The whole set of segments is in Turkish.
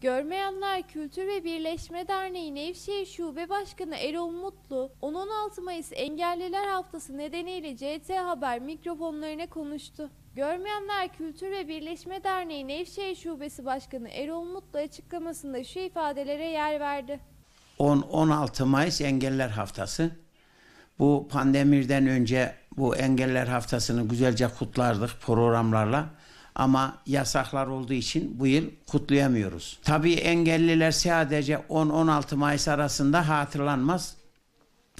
Görmeyenler Kültür ve Birleşme Derneği Nevşehir Şube Başkanı Erol Mutlu, 10-16 Mayıs Engelliler Haftası nedeniyle CT Haber mikrofonlarına konuştu. Görmeyenler Kültür ve Birleşme Derneği Nevşehir Şubesi Başkanı Erol Mutlu açıklamasında şu ifadelere yer verdi. 10-16 Mayıs Engeller Haftası. Bu pandemiden önce bu Engeller Haftası'nı güzelce kutlardık programlarla. Ama yasaklar olduğu için bu yıl kutlayamıyoruz. Tabii engelliler sadece 10-16 Mayıs arasında hatırlanmaz.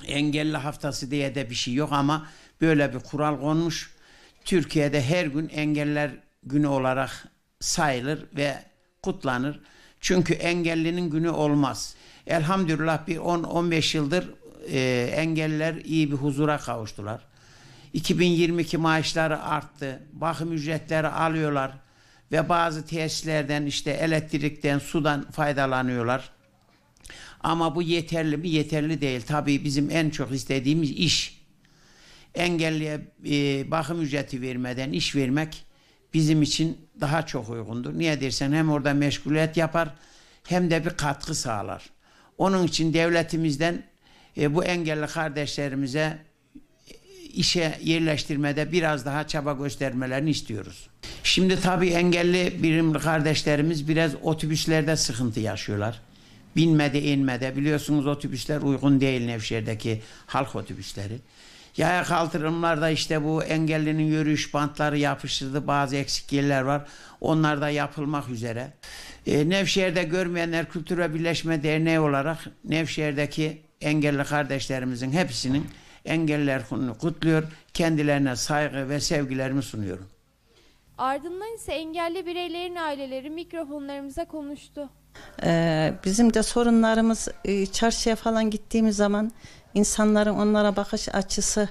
Engelli haftası diye de bir şey yok ama böyle bir kural konmuş. Türkiye'de her gün engeller günü olarak sayılır ve kutlanır. Çünkü engellinin günü olmaz. Elhamdülillah bir 10-15 yıldır e, engeller iyi bir huzura kavuştular. 2022 maaşları arttı. Bakım ücretleri alıyorlar ve bazı tesislerden işte elektrikten, sudan faydalanıyorlar. Ama bu yeterli mi? Yeterli değil. Tabii bizim en çok istediğimiz iş. Engelliye e, bakım ücreti vermeden iş vermek bizim için daha çok uygundur. Niye dersen hem orada meşguliyet yapar hem de bir katkı sağlar. Onun için devletimizden e, bu engelli kardeşlerimize işe yerleştirmede biraz daha çaba göstermelerini istiyoruz. Şimdi tabii engelli birim kardeşlerimiz biraz otobüslerde sıkıntı yaşıyorlar. Binmede inmede biliyorsunuz otobüsler uygun değil Nevşehir'deki halk otobüsleri. Yaya kaldırımlarda işte bu engellinin yürüyüş bantları yapıştırdı bazı eksik yerler var. Onlar da yapılmak üzere. E, Nevşehir'de Görmeyenler Kültür ve Birleşme Derneği olarak Nevşehir'deki engelli kardeşlerimizin hepsinin engeller kutluyor. Kendilerine saygı ve sevgilerimi sunuyorum. Ardından ise engelli bireylerin aileleri mikrofonlarımıza konuştu. Ee, bizim de sorunlarımız e, çarşıya falan gittiğimiz zaman insanların onlara bakış açısı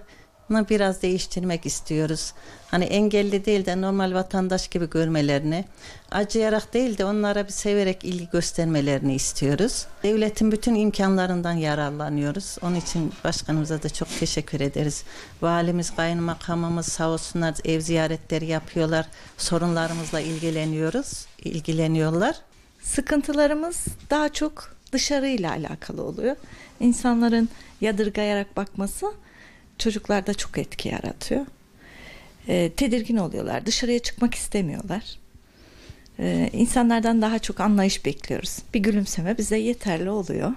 bunu biraz değiştirmek istiyoruz. Hani engelli değil de normal vatandaş gibi görmelerini, acıyarak değil de onlara bir severek ilgi göstermelerini istiyoruz. Devletin bütün imkanlarından yararlanıyoruz. Onun için başkanımıza da çok teşekkür ederiz. Valimiz, kayınmakamımız sağ olsunlar ev ziyaretleri yapıyorlar. Sorunlarımızla ilgileniyoruz, ilgileniyorlar. Sıkıntılarımız daha çok dışarıyla alakalı oluyor. İnsanların yadırgayarak bakması çocuklarda çok etki yaratıyor. E, tedirgin oluyorlar, dışarıya çıkmak istemiyorlar. E, insanlardan daha çok anlayış bekliyoruz. Bir gülümseme bize yeterli oluyor.